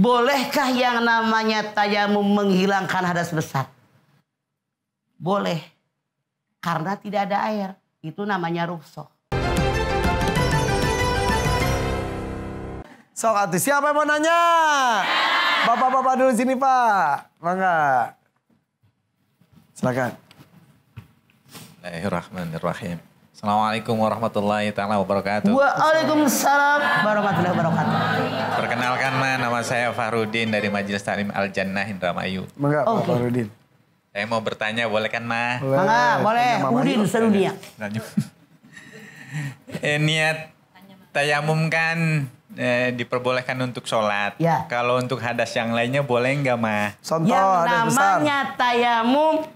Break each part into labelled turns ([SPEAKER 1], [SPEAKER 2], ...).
[SPEAKER 1] Bolehkah yang namanya tayamum menghilangkan hadas besar? Boleh. Karena tidak ada air. Itu namanya rukhsah.
[SPEAKER 2] Sok siapa yang mau nanya? Bapak-bapak dulu sini pak. Mangga. Silakan. Bismillahirrahmanirrahim. Assalamualaikum warahmatullahi taala wabarakatuh. Waalaikumsalam
[SPEAKER 1] warahmatullahi wabarakatuh.
[SPEAKER 2] Perkenalkan ma, nama saya Farudin dari Majelis Taklim Al Jannah Indramayu.
[SPEAKER 1] Mengapa okay. Farudin.
[SPEAKER 2] Saya mau bertanya boleh kan ma? Boleh. Farudin boleh. Udin sedunia. eh, niat tayamum kan eh, diperbolehkan untuk sholat. Ya. Kalau untuk hadas yang lainnya boleh nggak ma? Contoh yang namanya
[SPEAKER 1] tayamum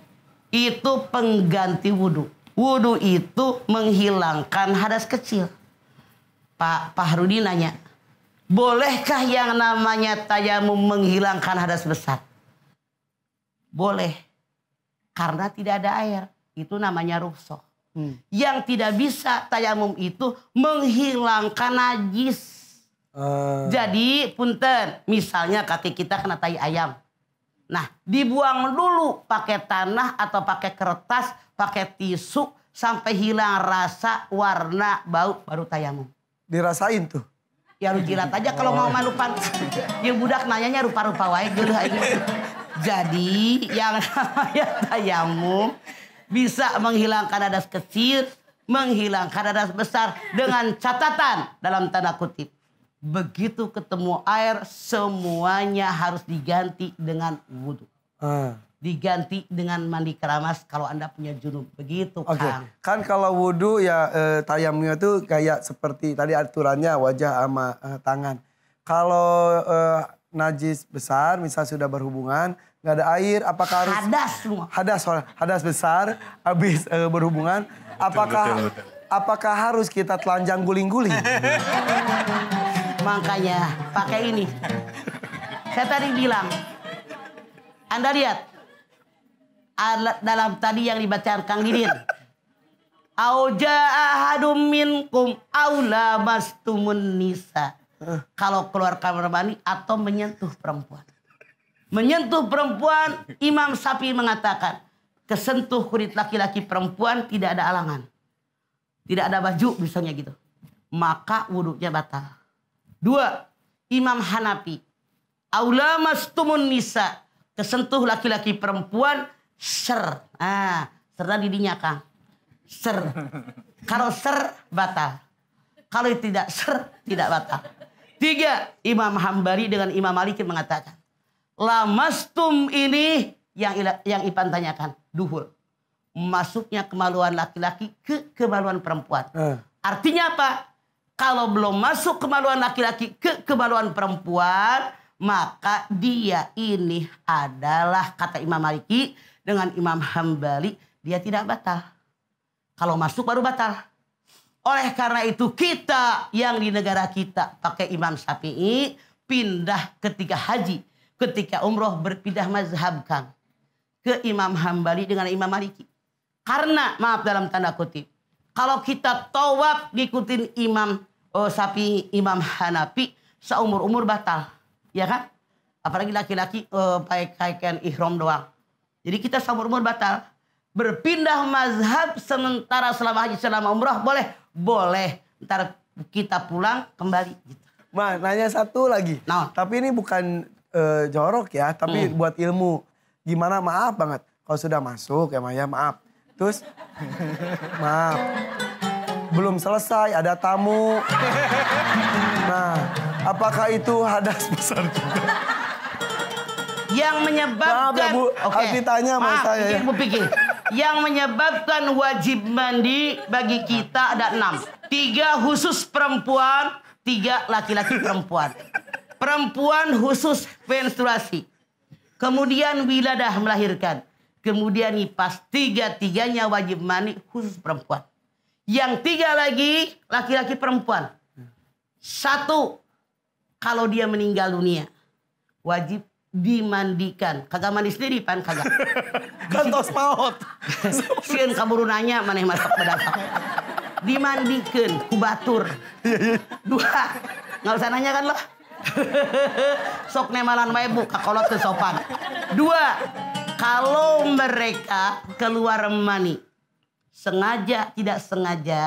[SPEAKER 1] itu pengganti wudhu. Wudhu itu menghilangkan hadas kecil. Pak Pak nanya, bolehkah yang namanya tayamum menghilangkan hadas besar? Boleh, karena tidak ada air. Itu namanya rukso. Hmm. Yang tidak bisa tayamum itu menghilangkan najis. Uh. Jadi punten, misalnya kaki kita kena tai ayam. Nah, dibuang dulu pakai tanah atau pakai kertas, pakai tisu sampai hilang rasa, warna, bau baru tayamum. Dirasain tuh. Ya lu jilat aja kalau oh. mau manupan. Ya budak nanyanya rupa-rupa wae geuleuh aja. Jadi yang namanya tayamum bisa menghilangkan hadas kecil, menghilangkan hadas besar dengan catatan dalam tanda kutip begitu ketemu air semuanya harus diganti dengan wudhu. Ah. Diganti dengan mandi keramas kalau Anda punya junub. Begitu okay.
[SPEAKER 2] Kan kalau wudhu ya e, tayamnya itu kayak seperti tadi aturannya wajah sama e, tangan. Kalau e, najis besar misal sudah berhubungan nggak ada air apakah harus hadas semua hadas hadas besar habis e, berhubungan apakah apakah harus kita telanjang guling-guling
[SPEAKER 1] Makanya pakai ini. Saya tadi bilang, Anda lihat alat dalam tadi yang dibacakan Kang Didin. Auja ahadum minkum aula mastumun nisa. Kalau keluar kamar mandi atau menyentuh perempuan. Menyentuh perempuan, Imam Sapi mengatakan, kesentuh kulit laki-laki perempuan tidak ada alangan. Tidak ada baju misalnya gitu. Maka wudhunya batal. Dua, Imam Hanafi. Aulamastumun nisa. Kesentuh laki-laki perempuan ser. Ah, ser tadi dinyaka. Ser. Kalau ser batal. Kalau tidak ser tidak batal. Tiga, Imam hambari dengan Imam Malik mengatakan. Lamastum ini yang yang Ipan tanyakan. Duhul. Masuknya kemaluan laki-laki ke kemaluan perempuan. Uh. Artinya apa? Kalau belum masuk kemaluan laki-laki ke kemaluan perempuan, maka dia ini adalah kata Imam Maliki dengan Imam Hambali, dia tidak batal. Kalau masuk baru batal. Oleh karena itu kita yang di negara kita pakai Imam Syafi'i pindah ketika haji, ketika umroh berpindah mazhab Kang ke Imam Hambali dengan Imam Maliki. Karena maaf dalam tanda kutip kalau kita tawaf ngikutin imam oh, sapi imam Hanafi seumur-umur batal. Ya kan? Apalagi laki-laki oh, eh, pakai kain ihram doang. Jadi kita seumur-umur batal. Berpindah mazhab sementara selama haji selama umroh boleh? Boleh. Ntar kita pulang kembali gitu. Ma, nanya satu lagi. No. Nah.
[SPEAKER 2] Tapi ini bukan e, jorok ya, tapi hmm. buat ilmu. Gimana maaf banget kalau sudah masuk ya Maya, maaf. Terus, maaf, belum selesai, ada tamu. Nah, apakah itu hadas
[SPEAKER 1] besar juga? Yang menyebabkan... Maaf ya, Bu. Okay. ditanya sama saya. Maaf, ya. pikir, Yang menyebabkan wajib mandi bagi kita ada enam. Tiga khusus perempuan, tiga laki-laki perempuan. Perempuan khusus menstruasi. Kemudian wiladah melahirkan. Kemudian nifas. Tiga-tiganya wajib mani khusus perempuan. Yang tiga lagi laki-laki perempuan. Satu, kalau dia meninggal dunia. Wajib dimandikan. Kagak mandi sendiri pan kagak. Kantos maut. Sieun kaburu nanya yang masak bedapak. Dimandikan kubatur. Dua. Nggak usah nanya kan loh. Sok nemalan maibu, bu kakolot ke sopan. Dua. Kalau mereka keluar mani, sengaja tidak sengaja,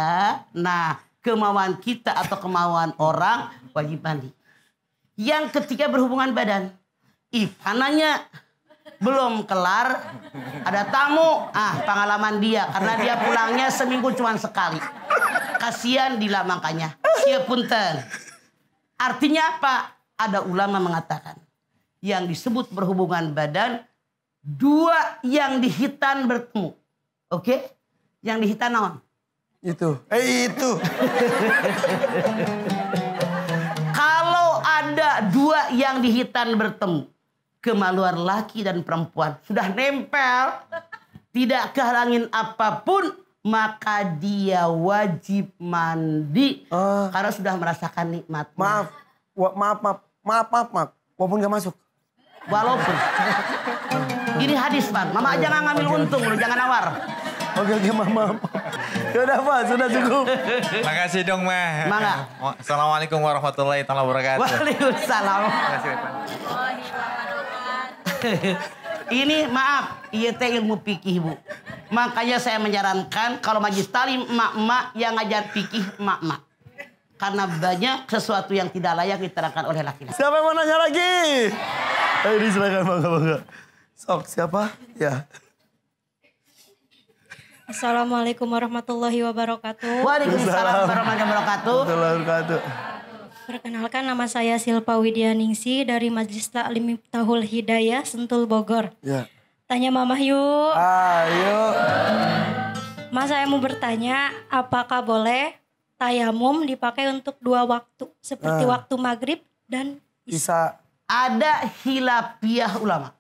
[SPEAKER 1] nah kemauan kita atau kemauan orang wajib mandi. Yang ketika berhubungan badan, ifananya belum kelar, ada tamu, ah pengalaman dia karena dia pulangnya seminggu cuma sekali. Kasihan di makanya. siap punten. Artinya apa? Ada ulama mengatakan yang disebut berhubungan badan dua yang dihitan bertemu. Oke? Okay? Yang dihitan naon? Itu. Eh itu. Kalau ada dua yang dihitan bertemu, kemaluan laki dan perempuan sudah nempel, tidak kehalangin apapun, maka dia wajib mandi uh, karena sudah merasakan nikmat. Maaf, maaf, maaf, maaf, maaf,
[SPEAKER 2] maaf, walaupun gak masuk.
[SPEAKER 1] Walaupun.
[SPEAKER 2] Gini hadis, Pak. Mama jangan ngambil untung lu, jangan nawar.
[SPEAKER 1] Oke oke mama.
[SPEAKER 2] Ya udah Pak, sudah cukup. Makasih dong, Ma. Mangga. Assalamualaikum warahmatullahi taala wabarakatuh. Waalaikumsalam.
[SPEAKER 1] Ini maaf, iya teh ilmu pikih, Bu. Makanya saya menyarankan kalau majlis talim mak-mak yang ngajar pikih mak-mak. Karena banyak sesuatu yang tidak layak diterangkan oleh laki-laki. Siapa yang mau nanya
[SPEAKER 2] lagi? Ayo eh, silakan bangga-bangga. Sok siapa? Ya.
[SPEAKER 1] Assalamualaikum warahmatullahi wabarakatuh. Waalaikumsalam warahmatullahi wabarakatuh. Perkenalkan nama saya Silpa Ningsi dari Majelis Taklim Tahul Hidayah Sentul Bogor. Ya. Tanya Mama yuk. Ayo. Mas saya mau bertanya apakah boleh tayamum dipakai untuk dua waktu seperti ah. waktu maghrib dan isya. Ada hilafiah ulama.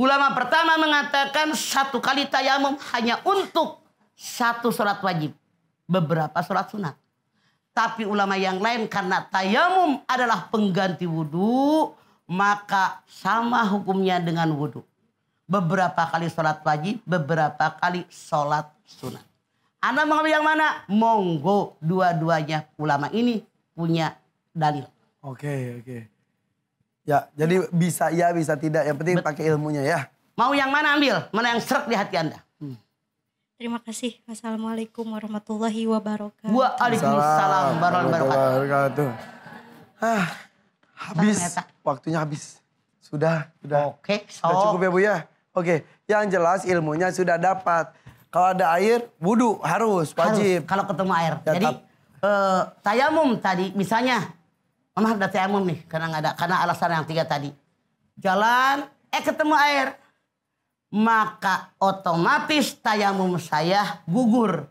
[SPEAKER 1] Ulama pertama mengatakan satu kali tayamum hanya untuk satu sholat wajib. Beberapa sholat sunat. Tapi ulama yang lain karena tayamum adalah pengganti wudhu. Maka sama hukumnya dengan wudhu. Beberapa kali sholat wajib, beberapa kali sholat sunat. Anda mengambil yang mana? Monggo dua-duanya ulama ini punya dalil. Oke, okay, oke. Okay.
[SPEAKER 2] Ya, jadi bisa ya, bisa tidak. Yang penting pakai ilmunya ya.
[SPEAKER 1] Mau yang mana ambil? Mana yang serak di hati Anda? Hmm. Terima kasih. Wassalamualaikum warahmatullahi wabarakatuh. Waalaikumsalam warahmatullahi wabarakatuh. Ah, habis. Ya,
[SPEAKER 2] Waktunya habis. Sudah, sudah. Oke, okay, so. Sudah cukup ya Bu ya? Oke, okay. yang jelas ilmunya sudah dapat. Kalau ada air, wudhu harus, wajib.
[SPEAKER 1] Harus, kalau ketemu air. Ya, Jadi, uh, tayamum tadi misalnya Mama udah tayamum nih karena nggak ada karena alasan yang tiga tadi. Jalan eh ketemu air. Maka otomatis tayamum saya gugur.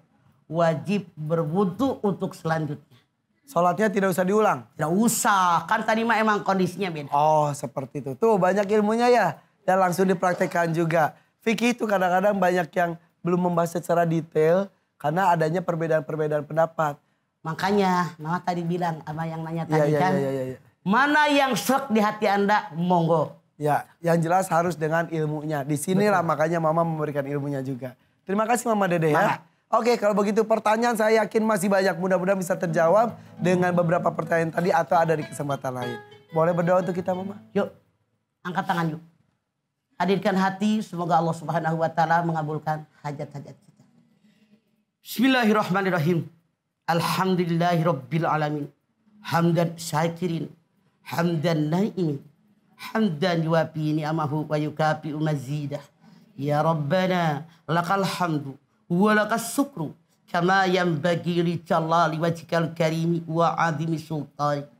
[SPEAKER 1] Wajib berwudu untuk selanjutnya. Sholatnya tidak usah diulang? Tidak usah. Kan tadi mah emang kondisinya
[SPEAKER 2] beda. Oh seperti itu. Tuh banyak ilmunya ya. Dan langsung dipraktekkan juga. Fikih itu kadang-kadang banyak yang belum membahas secara detail. Karena adanya perbedaan-perbedaan pendapat.
[SPEAKER 1] Makanya mama tadi bilang apa yang nanya iya, tadi ya, kan. Ya, ya, ya, ya. Mana yang sok
[SPEAKER 2] di hati Anda monggo. Ya, yang jelas harus dengan ilmunya. Di sinilah Betul. makanya mama memberikan ilmunya juga. Terima kasih Mama Dede ya. Oke, kalau begitu pertanyaan saya yakin masih banyak. Mudah-mudahan bisa terjawab dengan beberapa pertanyaan tadi atau ada di kesempatan lain. Boleh berdoa untuk
[SPEAKER 1] kita, Mama? Yuk, angkat tangan yuk. Hadirkan hati, semoga Allah Subhanahu wa taala mengabulkan hajat-hajat kita. Bismillahirrahmanirrahim. Alhamdulillahi Rabbil Alamin. Hamdan syakirin. Hamdan na'imin. Hamdan yuapi ni'amahu wa yukapi mazidah. Ya Rabbana lakal hamdu wa lakal sukru. Kama yang bagi li jalali wajikal karimi wa azimi sultani.